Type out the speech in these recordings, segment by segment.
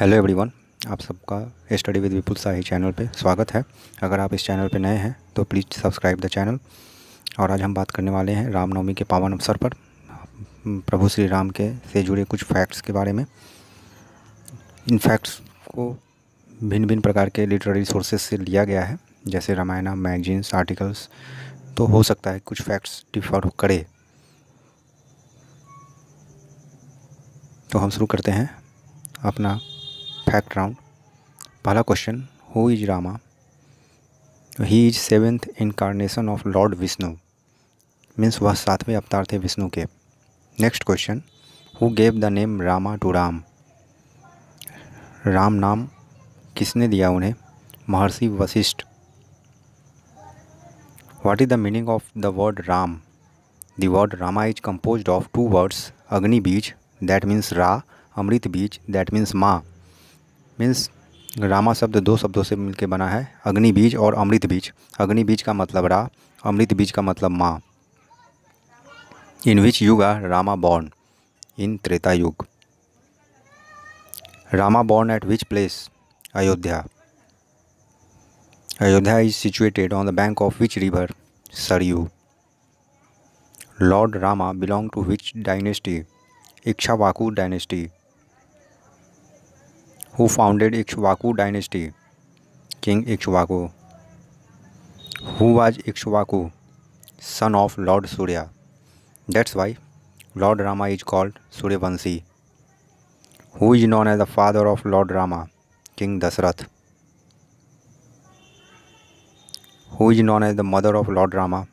Hello everyone आप सबका study with Vipul Shahi channel पे स्वागत है अगर आप इस चैनल पे नए हैं तो प्लीज़ सब्सक्राइब द चैनल और आज हम बात करने वाले हैं रामनवमी के पावन अवसर पर प्रभु श्री राम के से जुड़े कुछ फैक्ट्स के बारे में इन फैक्ट्स को भिन्न भिन्न प्रकार के लिटरेरी सोर्सेज से लिया गया है जैसे रामायणा मैगजीन्स आर्टिकल्स तो हो सकता है कुछ फैक्ट्स डिफर करे तो हम शुरू करते हैं अपना फैक्ट राउंड पहला question who is Rama he is seventh incarnation of Lord Vishnu means वह सातवें अवतार थे विष्णु के next question who gave the name Rama to Ram Ram नाम किसने दिया उन्हें Maharishi Vashishtha what is the meaning of the word Ram the word Rama is compose of two words agni beej that means ra amrit beej that means ma means Rama शब्द दो शब्दों से मिलकर बना है अग्नि बीज और अमृत बीज अग्नि बीज का मतलब रा अमृत बीज का मतलब माँ in which yug are Rama born in Treta yug Rama born at which place Ayodhya Ayodhya is situated on the bank of which river Saryu Lord Rama belong to which dynasty Ikshvaku dynasty who founded Ikshvaku dynasty King Ikshvaku who was Ikshvaku son of Lord Surya that's why Lord Rama is called Suryavanshi who is known as the father of Lord Rama King Dasharath who is known as the mother of Lord Rama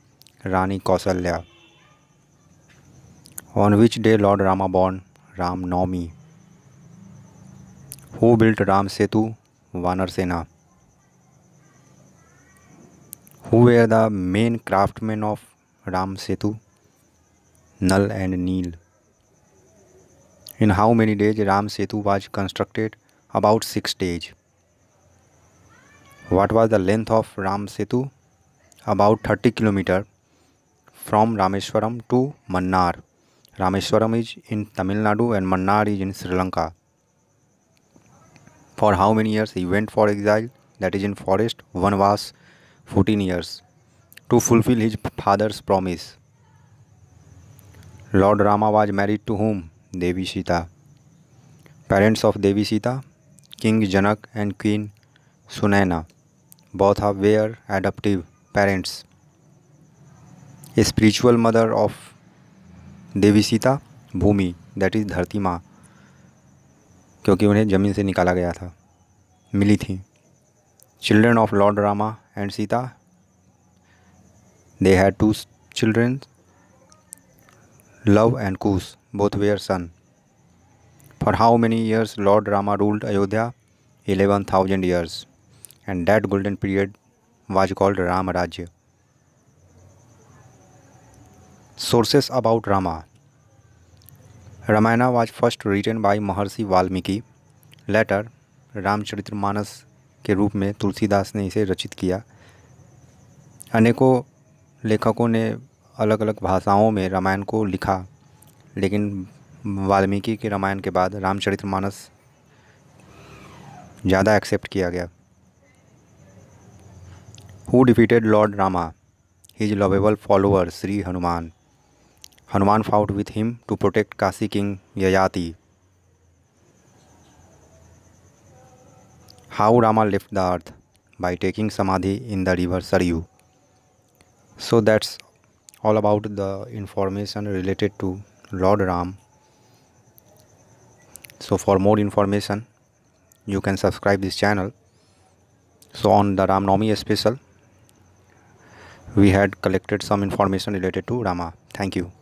Rani Kaushalya on which day Lord Rama born Ram Navami who built Ram Setu vanar sena who were the main craftsman of Ram Setu Nal and Neel in how many days Ram Setu was constructed about six days what was the length of Ram Setu about thirty kilometre from Rameswaram to Mannar Rameswaram is in Tamil Nadu and Mannar is in Sri Lanka for how many years event for exile that is in forest van was fourteen years to fulfil his father's promise Lord Rama was married to whom Devi Sita parents of Devi Sita King Janak and Queen Sunaina both have were adoptive parents a spiritual mother of Devi Sita Bhumi that is Dharti Maa क्योंकि उन्हें ज़मीन से निकाला गया था मिली थी children of Lord Rama and Sita they had two children Luv and Kush both were son for how many years Lord Rama ruled Ayodhya eleven thousand years and that golden period was called Ram Rajya sources about Rama Ramayana was first written by Maharishi Valmiki. Later, Ramcharitmanas के रूप में तुलसीदास ने इसे रचित किया अनेकों लेखकों ने अलग अलग भाषाओं में रामायण को लिखा लेकिन वाल्मीकि के रामायण के बाद रामचरितमानस ज़्यादा एक्सेप्ट किया गया who defeated Lord Rama his lovable follower Shri Hanuman Hanuman fought with him to protect Kasi king Yayati. How Rama left the earth? By taking Samadhi in the river Saryu. So that's all about the information related to Lord Ram. So for more information, you can subscribe this channel. So on the Ram Navami special, we had collected some information related to Rama. Thank you.